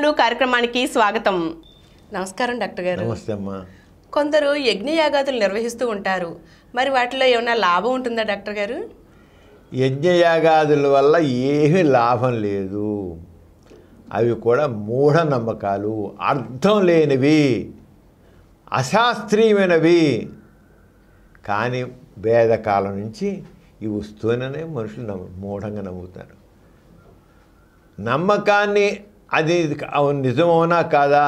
విశేషాలు కార్యక్రమానికి స్వాగతం నమస్కారం డాక్టర్ గారు నమస్తే అమ్మా కొందరు యజ్ఞయాగాదులు నిర్వహిస్తూ ఉంటారు మరి వాటిలో ఏమైనా లాభం ఉంటుందా డాక్టర్ గారు యజ్ఞయాగాదుల వల్ల ఏమీ లాభం లేదు అవి కూడా మూఢనమ్మకాలు అర్థం లేనివి అశాస్త్రీయమైనవి కానీ వేదకాలం నుంచి ఇవి వస్తూనే మనుషులు నమ్ము మూఢంగా నమ్ముతారు నమ్మకాన్ని అది నిజమవునా కాదా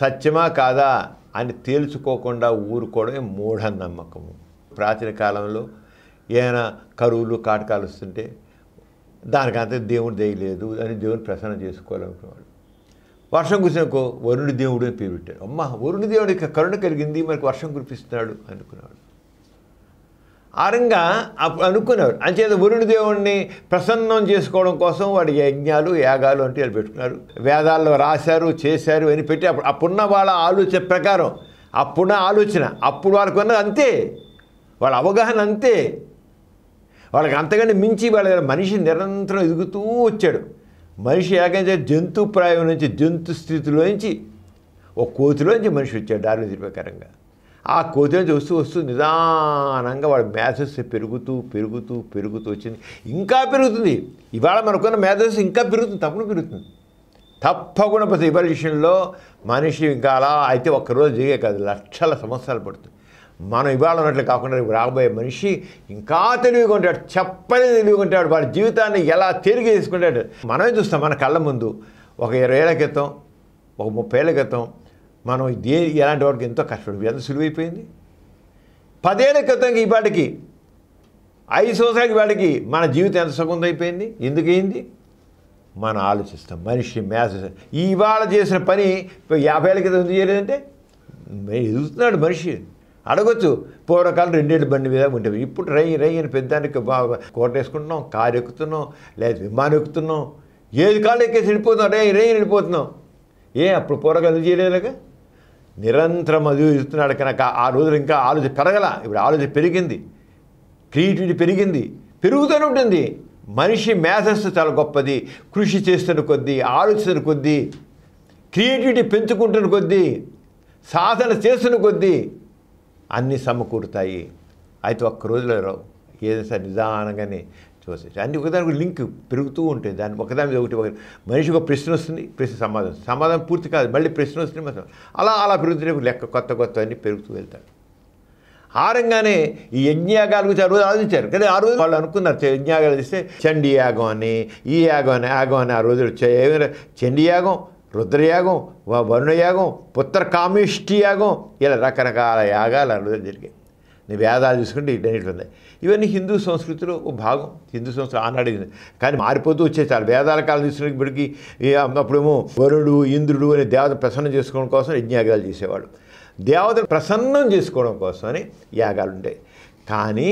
సత్యమా కాదా అని తేల్చుకోకుండా ఊరుకోవడమే మూఢనమ్మకము ప్రాచీన కాలంలో ఏమైనా కరువులు కాటకాలు వస్తుంటే దానికంత దేవుడు దేయలేదు అని దేవుని ప్రసన్నం చేసుకోవాలనుకునేవాడు వర్షం కురిసినకో వరుణుడి దేవుడు అని పేరు పెట్టాడు అమ్మ వరుణ దేవుడి కరుణ కలిగింది మనకు వర్షం కురిపిస్తున్నాడు అనుకున్నాడు ఆరంగా అనుకున్నారు అంచేత వరుణ దేవుణ్ణి ప్రసన్నం చేసుకోవడం కోసం వాడి యజ్ఞాలు యాగాలు అంటే వాళ్ళు పెట్టుకున్నారు వేదాల్లో రాశారు చేశారు అని పెట్టి అప్పుడు అప్పుడున్న వాళ్ళ ఆలోచన ప్రకారం అప్పుడున్న ఆలోచన అప్పుడు వాళ్ళకు ఉన్నది అంతే వాళ్ళ అవగాహన అంతే వాళ్ళకి అంతకంటే మించి వాళ్ళ మనిషి నిరంతరం ఎదుగుతూ వచ్చాడు మనిషి ఏకంగా జంతు ప్రాయం నుంచి జంతు స్థితిలోంచి ఒక కోతిలోంచి మనిషి వచ్చాడు దారుణ ప్రకారంగా ఆ కోతిని చూస్తూ వస్తూ నిదానంగా వాడి మేధస్సు పెరుగుతూ పెరుగుతూ పెరుగుతూ వచ్చింది ఇంకా పెరుగుతుంది ఇవాళ మనకున్న మేధస్సు ఇంకా పెరుగుతుంది తప్పకుండా పెరుగుతుంది తప్పకుండా ప్రతి ఇవల్యూషన్లో మనిషి ఇంకా అలా అయితే ఒక్కరోజు జరిగే కాదు లక్షల సంవత్సరాలు పడుతుంది మనం ఇవాళ ఉన్నట్లు కాకుండా రాబోయే మనిషి ఇంకా తెలివిగా ఉంటాడు చెప్పని తెలివిగా ఉంటాడు వాడి జీవితాన్ని ఎలా తేలిక తీసుకుంటాడు మనమే చూస్తాం మన కళ్ళ ముందు ఒక ఇరవై ఏళ్ళ క్రితం ఒక ముప్పై ఏళ్ళ క్రితం మనం ఇదే ఎలాంటి వాడికి ఎంతో కష్టపడి ఎంత సులువైపోయింది పదేళ్ల క్రితం ఇవాటికి ఐదు సంవత్సరాలకి వాడికి మన జీవితం ఎంత సుగంధం అయిపోయింది అయింది మనం ఆలోచిస్తాం మనిషి మేస ఇవాళ చేసిన పని యాభై ఏళ్ళ క్రితం ఎందుకు చేయలేదంటే ఎదుగుతున్నాడు మనిషి అడగొచ్చు పూర్వకాలం రెండేళ్ళు బండి మీద ఉండేవి ఇప్పుడు రై రై అని పెద్దానికి బాగా కోట వేసుకుంటున్నాం కారు ఎక్కుతున్నాం లేదా విమానం ఎక్కుతున్నాం ఏది కాళ్ళు ఎక్కేసి వెళ్ళిపోతున్నాం రై రై వెళ్ళిపోతున్నాం ఏ అప్పుడు పూర్వకాలం ఎందుకు చేయలేదుగా నిరంతరం అది ఇస్తున్నాడు కనుక ఆ రోజులు ఇంకా ఆలోచన పెరగల ఇప్పుడు ఆలోచన పెరిగింది క్రియేటివిటీ పెరిగింది పెరుగుతూనే ఉంటుంది మనిషి మేధస్సు చాలా గొప్పది కృషి చేస్తున్న కొద్దీ ఆలోచన కొద్దీ క్రియేటివిటీ పెంచుకుంటున్న కొద్దీ సాధన చేస్తున్న కొద్దీ అన్నీ సమకూరుతాయి అయితే ఒక్క రోజులో రావు ఏదైనా నిదానంగానే చూసేసి అన్ని ఒకదానికి లింక్ పెరుగుతూ ఉంటుంది దాన్ని ఒకదాని ఒకటి ఒకటి మనిషి ఒక ప్రశ్న వస్తుంది ప్రశ్న సమాధానం సమాధానం పూర్తి కాదు మళ్ళీ ప్రశ్న వస్తుంది అలా అలా పెరుగుతుంటే లెక్క కొత్త కొత్త అన్ని పెరుగుతూ వెళ్తాడు రంగానే ఈ యజ్ఞయాగాల గురించి ఆ రోజు ఆలోచించారు కానీ ఆ రోజు వాళ్ళు అనుకున్నారు యజ్ఞయాగాలు చేస్తే చండీ యాగం అని ఈ యాగం అని యాగం అని ఆ రోజు ఏమైనా చండీ యాగం రుద్రయాగం వరుణయాగం పుత్ర కామిష్టి యాగం ఇలా రకరకాల యాగాలు ఆ రోజు జరిగాయి నీ వేదాలు చూసుకుంటే ఇటు ఉన్నాయి ఇవన్నీ హిందూ సంస్కృతిలో ఒక భాగం హిందూ సంస్కృతి ఆనాడు కానీ మారిపోతూ వచ్చే చాలా వేదాల కాలం తీసుకునే ఇప్పటికీ అప్పుడేమో వరుడు ఇంద్రుడు అనే దేవత ప్రసన్నం చేసుకోవడం కోసం యజ్ఞయాగాలు చేసేవాడు దేవత ప్రసన్నం చేసుకోవడం కోసమని యాగాలు ఉంటాయి కానీ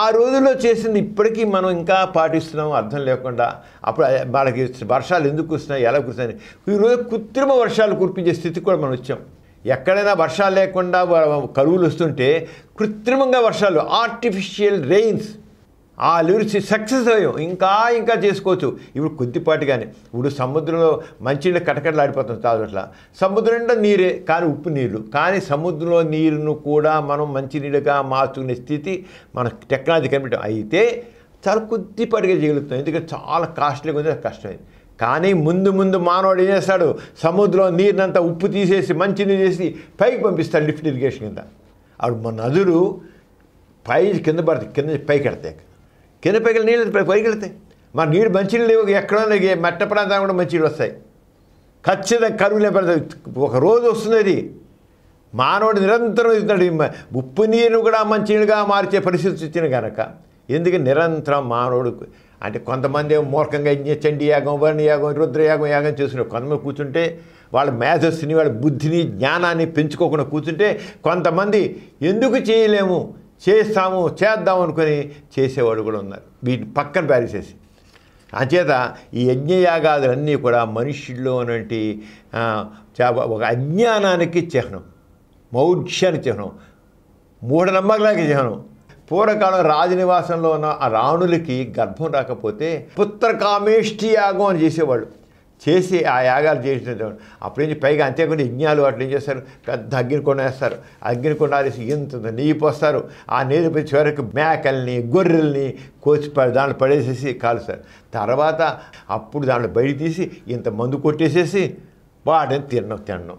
ఆ రోజుల్లో చేసింది ఇప్పటికీ మనం ఇంకా పాటిస్తున్నాం అర్థం లేకుండా అప్పుడు వాళ్ళకి వర్షాలు ఎందుకు కురుస్తున్నాయి ఎలా కురుస్తున్నాయి ఈరోజు కృత్రిమ వర్షాలు కురిపించే స్థితికి కూడా మనం వచ్చాం ఎక్కడైనా వర్షాలు లేకుండా కరువులు వస్తుంటే కృత్రిమంగా వర్షాలు ఆర్టిఫిషియల్ రెయిన్స్ ఆ లిరిక్స్ సక్సెస్ అయ్యాం ఇంకా ఇంకా చేసుకోవచ్చు ఇప్పుడు కొద్దిపాటిగానే ఇప్పుడు సముద్రంలో మంచినీళ్ళు కటకటలాడిపోతుంది తాగట్ల సముద్రం నిండా నీరే కానీ ఉప్పు నీళ్ళు కానీ సముద్రంలో నీరును కూడా మనం మంచినీళ్ళుగా మార్చుకునే స్థితి మన టెక్నాలజీ కనిపెట్టాం అయితే చాలా కొద్దిపాటిగా చేయగలుగుతాం ఎందుకంటే చాలా కాస్ట్లీగా ఉంది కష్టమైంది కానీ ముందు ముందు మానవుడు ఏం చేస్తాడు సముద్రంలో నీరునంతా ఉప్పు తీసేసి మంచినీరు చేసి పైకి పంపిస్తాడు లిఫ్ట్ ఇరిగేషన్ కింద అప్పుడు మన నదులు పై కింద పడతాయి కింద పైకి వెళ్తాయి కింద పైకి నీళ్ళు పైకి వెళ్తాయి మన నీళ్ళు మంచినీళ్ళు లేవు ఎక్కడో మెట్ట ప్రాంతాలు కూడా మంచినీళ్ళు వస్తాయి ఖచ్చితంగా కరువు లేపడతాయి ఒక రోజు అది మానవుడు నిరంతరం ఇస్తున్నాడు ఉప్పు నీరు కూడా మంచినీళ్ళుగా మార్చే పరిస్థితి వచ్చిన కనుక ఎందుకు నిరంతరం మానవుడు అంటే కొంతమంది ఏమో మూర్ఖంగా చండి యాగం వర్ణ యాగం రుద్రయాగం యాగం చేస్తున్నారు కొంతమంది కూర్చుంటే వాళ్ళ మేధస్సుని వాళ్ళ బుద్ధిని జ్ఞానాన్ని పెంచుకోకుండా కూర్చుంటే కొంతమంది ఎందుకు చేయలేము చేస్తాము చేద్దాం అనుకుని చేసేవాడు కూడా ఉన్నారు వీటిని పక్కన పారిసేసి అంచేత ఈ యజ్ఞయాగాదులన్నీ కూడా మనుషుల్లో ఉన్నటి ఒక అజ్ఞానానికి చిహ్నం మౌఢ్యానికి చిహ్నం మూఢనమ్మకాలకి చిహ్నం పూర్వకాలం రాజనివాసంలో ఉన్న ఆ రాణులకి గర్భం రాకపోతే పుత్రకామేష్టి యాగం అని చేసేవాళ్ళు చేసి ఆ యాగాలు చేసిన నుంచి పైగా అంతేకాకుండా యజ్ఞాలు అట్లా ఏం చేస్తారు పెద్ద అగ్నికొండ వేస్తారు అగ్నికొండ వేసి ఇంత నెయ్యి ఆ నీరు పోయి చివరికి మేకల్ని గొర్రెల్ని కోచి దాంట్లో పడేసేసి కాలుస్తారు తర్వాత అప్పుడు దాంట్లో బయట తీసి ఇంత మందు కొట్టేసేసి వాటిని తిన్నాం తిన్నాం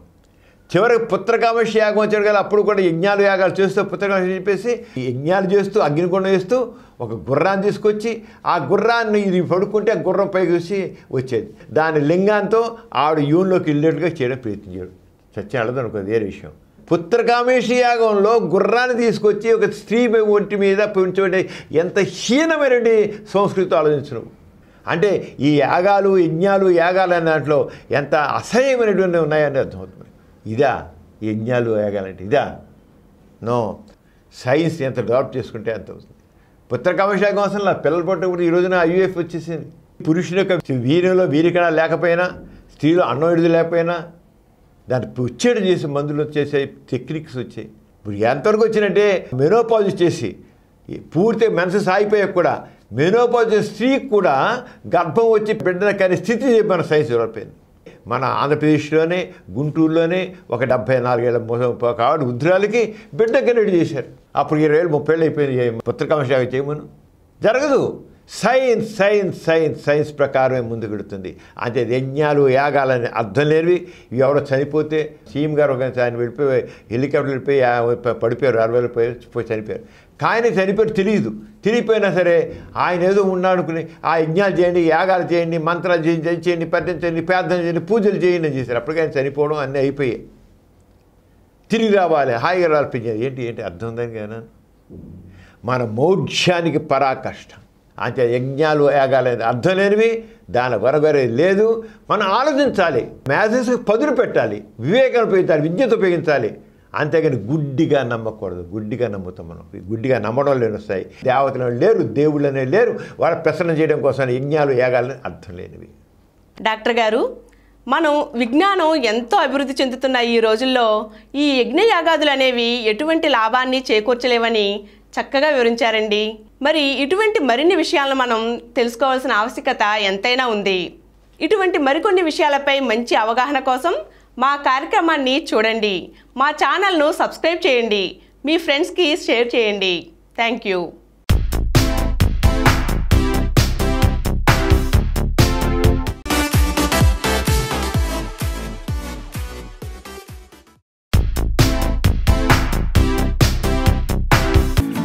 చివరికి పుత్రకామేశ యాగం వచ్చాడు కదా అప్పుడు కూడా యజ్ఞాలు యాగాలు చేస్తూ పుత్రకామేశ చెప్పేసి యజ్ఞాలు చేస్తూ అగ్నికొండ చేస్తూ ఒక గుర్రాన్ని తీసుకొచ్చి ఆ గుర్రాన్ని ఇది పడుకుంటే గుర్రం పైకి చూసి వచ్చేది దాని లింగాంతో ఆవిడ యూన్లోకి వెళ్ళేట్టుగా చేయడం ప్రయత్నించాడు చచ్చాడదు అనుకో వేరే విషయం పుత్రకామేశ యాగంలో గుర్రాన్ని తీసుకొచ్చి ఒక స్త్రీ ఒంటి మీద పెంచే ఎంత హీనమైనటువంటి సంస్కృతి ఆలోచించడం అంటే ఈ యాగాలు యజ్ఞాలు యాగాలు అనే దాంట్లో ఎంత అసహ్యమైనటువంటి ఉన్నాయని అర్థమవుతుంది ఇదా యజ్ఞాలు వేయగలంటే ఇదా నో సైన్స్ ఎంత డెవలప్ చేసుకుంటే అంత అవుతుంది కోసం అసలు పిల్లలు పట్టుకుంటే ఈ రోజున ఐయుఎఫ్ వచ్చేసింది పురుషుని యొక్క వీరిలో వీరికడ లేకపోయినా స్త్రీలో అన్నం విడుదల లేకపోయినా దాన్ని పుచ్చేడు చేసి మందులు వచ్చేసాయి టెక్నిక్స్ వచ్చాయి ఇప్పుడు ఎంతవరకు వచ్చినట్టే మెనోపాజ్ చేసి పూర్తిగా మనసు సాగిపోయాక కూడా మెనోపాజ్ స్త్రీకి కూడా గర్భం వచ్చి పెట్టిన కానీ స్థితి మన సైన్స్ డెవలప్ అయింది మన ఆంధ్రప్రదేశ్లోనే గుంటూరులోనే ఒక డెబ్బై నాలుగేళ్ల కాబట్టి ఉద్రాలకి బిడ్డ కెనెడ్ చేశారు అప్పుడు ఇరవై ఏళ్ళు ముప్పై ఏళ్ళు అయిపోయింది పత్రికా చేయమను జరగదు సైన్స్ సైన్స్ సైన్స్ సైన్స్ ప్రకారమే ముందుకెడుతుంది అంటే యజ్ఞాలు యాగాలని అర్థం లేనివి ఎవరో చనిపోతే సీఎం గారు ఒక ఆయన వెళ్ళిపోయి హెలికాప్టర్ వెళ్ళిపోయి పడిపోయారు అరవై పోయి చనిపోయారు కానీ చనిపోయారు తెలియదు తెలియపోయినా సరే ఆయన ఏదో ఉన్నాడుకుని ఆ యజ్ఞాలు చేయండి యాగాలు చేయండి మంత్రాలు చేయండి చేయండి పట్టించండి ప్రార్థన చేయండి పూజలు చేయండి అని చేశారు అప్పటికైనా చనిపోవడం అన్నీ అయిపోయాయి తిరిగి రావాలి హాయిగా రాల్పించారు ఏంటి ఏంటి అర్థం ఉందని మన మౌఢ్యానికి పరాకష్టం అంటే యజ్ఞాలు యాగాలు అర్థం లేనివి దాని కొరగరే లేదు మనం ఆలోచించాలి మ్యాథ్స్కి పదులు పెట్టాలి వివేకాలు ఉపయోగించాలి విద్యను ఉపయోగించాలి అంతేగాని గుడ్డిగా నమ్మకూడదు గుడ్డిగా నమ్ముతాం మనం గుడ్డిగా నమ్మడం లేని వస్తాయి దేవతలు లేరు దేవుళ్ళనే లేరు వాళ్ళ ప్రసరణ చేయడం కోసం యజ్ఞాలు యాగాలని అర్థం లేనివి డాక్టర్ గారు మనం విజ్ఞానం ఎంతో అభివృద్ధి చెందుతున్న ఈ రోజుల్లో ఈ యజ్ఞయాగాదులు అనేవి ఎటువంటి లాభాన్ని చేకూర్చలేవని చక్కగా వివరించారండి మరి ఇటువంటి మరిన్ని విషయాలను మనం తెలుసుకోవాల్సిన ఆవశ్యకత ఎంతైనా ఉంది ఇటువంటి మరికొన్ని విషయాలపై మంచి అవగాహన కోసం మా కార్యక్రమాన్ని చూడండి మా ఛానల్ను సబ్స్క్రైబ్ చేయండి మీ ఫ్రెండ్స్కి షేర్ చేయండి థ్యాంక్ యూ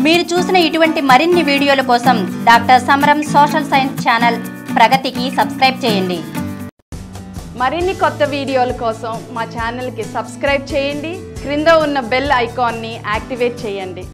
మీరు చూసిన ఇటువంటి మరిన్ని వీడియోల కోసం doctor Samaram social science channel ప్రగతికి సబ్స్క్రైబ్ చేయండి మరిన్ని కొత్త వీడియోల కోసం మా ఛానల్కి సబ్స్క్రైబ్ చేయండి క్రింద ఉన్న బెల్ ఐకాన్ని యాక్టివేట్ చేయండి